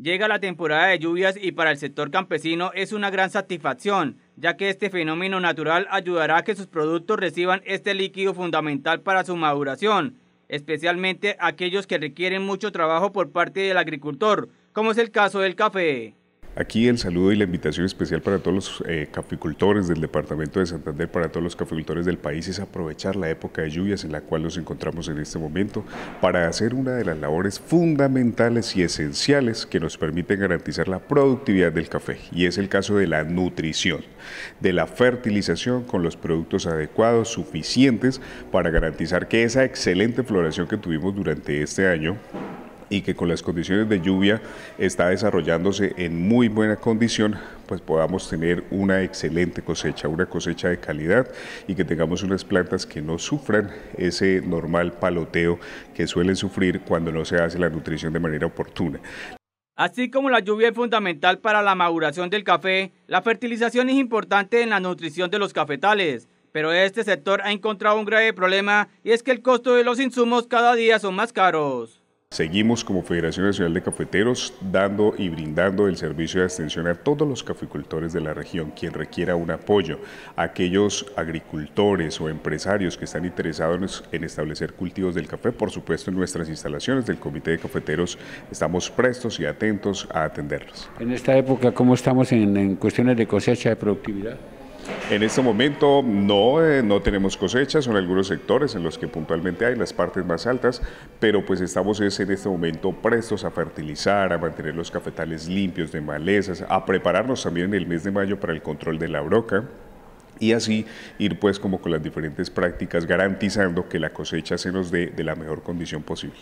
Llega la temporada de lluvias y para el sector campesino es una gran satisfacción, ya que este fenómeno natural ayudará a que sus productos reciban este líquido fundamental para su maduración, especialmente aquellos que requieren mucho trabajo por parte del agricultor, como es el caso del café. Aquí el saludo y la invitación especial para todos los eh, caficultores del departamento de Santander, para todos los caficultores del país, es aprovechar la época de lluvias en la cual nos encontramos en este momento para hacer una de las labores fundamentales y esenciales que nos permiten garantizar la productividad del café. Y es el caso de la nutrición, de la fertilización con los productos adecuados, suficientes para garantizar que esa excelente floración que tuvimos durante este año y que con las condiciones de lluvia está desarrollándose en muy buena condición, pues podamos tener una excelente cosecha, una cosecha de calidad y que tengamos unas plantas que no sufran ese normal paloteo que suelen sufrir cuando no se hace la nutrición de manera oportuna. Así como la lluvia es fundamental para la maduración del café, la fertilización es importante en la nutrición de los cafetales. Pero este sector ha encontrado un grave problema y es que el costo de los insumos cada día son más caros. Seguimos como Federación Nacional de Cafeteros dando y brindando el servicio de extensión a todos los caficultores de la región, quien requiera un apoyo, aquellos agricultores o empresarios que están interesados en establecer cultivos del café, por supuesto en nuestras instalaciones del Comité de Cafeteros estamos prestos y atentos a atenderlos. En esta época, ¿cómo estamos en, en cuestiones de cosecha de productividad? En este momento no, eh, no tenemos cosechas, son algunos sectores en los que puntualmente hay las partes más altas, pero pues estamos en este momento prestos a fertilizar, a mantener los cafetales limpios de malezas, a prepararnos también en el mes de mayo para el control de la broca y así ir pues como con las diferentes prácticas garantizando que la cosecha se nos dé de la mejor condición posible.